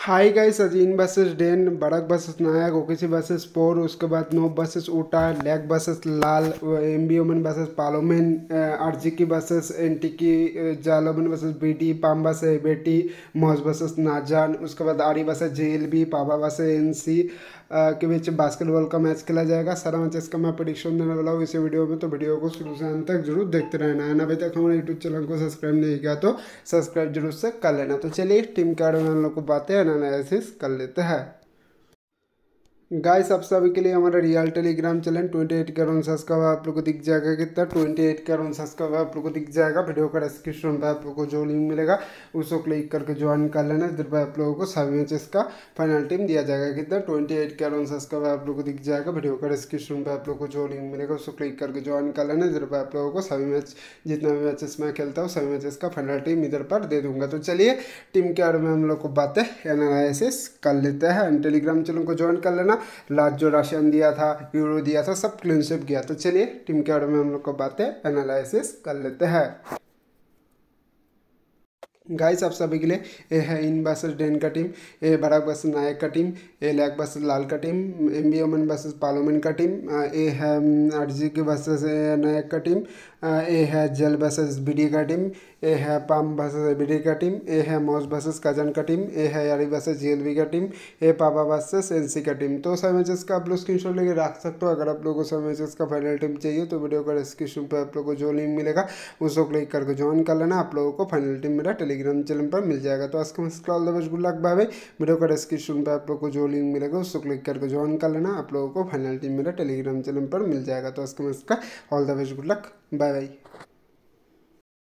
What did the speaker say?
high guys अजीन versus डेन बड़क बसेस नायक ओकेसी बसेस पोर उसके बाद नो बसेस ऊटा लेग बसेस लाल एम बी ओमन बसेस पालोमेन आरजी की बसेस की जालोमन बसेस बी टी पाम बस बेटी मौज बसेस नाजान उसके बाद आरी बसेस जे एल बी पाबा बसेस एन सी के बीच बास्केटबॉल का मैच खेला जाएगा सारा मैच इसका मैं प्रडिक्शन देने वाला हूँ इसी वीडियो में तो वीडियो को शुरू से अंत तक जरूर देखते रहना है अभी तक हमारे यूट्यूब चैनल को सब्सक्राइब नहीं किया तो सब्सक्राइब जरूर से कर लेना तो चलिए टीम के बारे में हम लोग को बातें एनालिसिस कर लेते हैं गाइस आप सभी के लिए हमारा real Telegram channel twenty eight का रन सब्सक्राइब आप लोग को दिख जाएगा कितना ट्वेंटी एट का रन सब्सक्राइब आप लोग को दिख जाएगा वीडियो का डिस्क्रिप्शन पर आप लोग को जो लिंक मिलेगा उसको क्लिक करके ज्वाइन कर लेना इधर पर आप लोगों को सभी मैचेस का फाइनल टीम दिया जाएगा कितना ट्वेंटी एट का रन सब्सक्राइब आप लोग को दिख जाएगा वीडियो का डिस्क्रिप्शन पर आप लोग को जो लिंक मिलेगा उसको क्लिक करके ज्वाइन कर लेना इधर पर आप लोगों को सभी मैच जितना भी मैचेस मैं खेलता हूँ सभी मैचेस का फाइनल टीम इधर पर दे दूंगा तो चलिए टीम के बारे में हम लोग को बातें एनालिस कर लेते हैं टेलीग्राम चैनल को ज्वाइन कर लेना ना जो रशियन दिया था यूरो दिया था सब क्लीनशिप गया तो चलिए टीम के बारे में हम लोग को बातें एनालिसिस कर लेते हैं गाइस आप सभी के लिए है इन वर्सेस डेन का टीम ए बराक वर्सेस नायक का टीम ए लैक वर्सेस लाल का टीम एम बी ओमन वर्सेस पार्लियामेंट का टीम ए है अर्जिक ए नायक का टीम ए है जल वर्सेस बी का टीम ए है पाम ए बी का टीम ए है मौज वर्सेस कजन का टीम ए है यारी वर्सेस जी का टीम ए पापा बसेस एन का टीम तो सब मैचेस का आप लोग स्क्रीन लेकर रख सकते हो अगर आप लोगों को सब मैचेस का फाइनल टीम चाहिए तो वीडियो का डिस्क्रिप्शन पर आप लोग को जो लिंक मिलेगा उसको क्लिक करके ज्वाइन कर लेना आप लोगों को फाइनल टीम मेरा टेलीग्राम टेलीग्राम चैनल पर मिल जाएगा तो आज का कॉल दबे गुड लक बाय वीडियो का डिस्क्रिप्शन पर आप लोग को जो लिंक मिलेगा उसको क्लिक करके ज्वाइन कर लेना आप लोगों को फाइनल टीम मेरा टेलीग्राम चैनल पर मिल जाएगा तो आज का all the best good luck bye bye